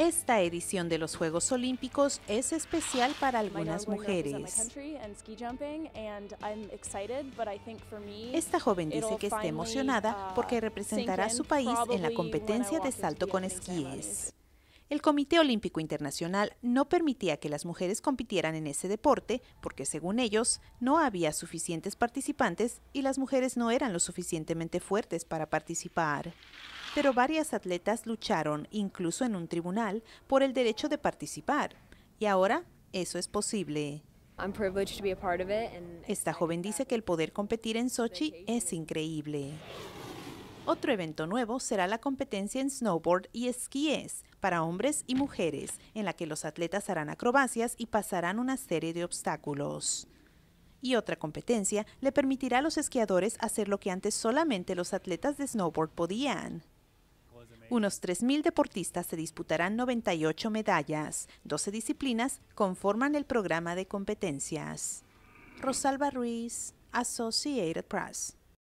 Esta edición de los Juegos Olímpicos es especial para algunas mujeres. Esta joven dice que está emocionada uh, porque representará a su país en la competencia de salto con esquíes. El Comité Olímpico Internacional no permitía que las mujeres compitieran en ese deporte porque, según ellos, no había suficientes participantes y las mujeres no eran lo suficientemente fuertes para participar pero varias atletas lucharon, incluso en un tribunal, por el derecho de participar. Y ahora eso es posible. Esta joven dice que el poder competir en Sochi es increíble. Otro evento nuevo será la competencia en snowboard y esquíes para hombres y mujeres, en la que los atletas harán acrobacias y pasarán una serie de obstáculos. Y otra competencia le permitirá a los esquiadores hacer lo que antes solamente los atletas de snowboard podían, unos 3.000 deportistas se disputarán 98 medallas. 12 disciplinas conforman el programa de competencias. Rosalba Ruiz, Associated Press.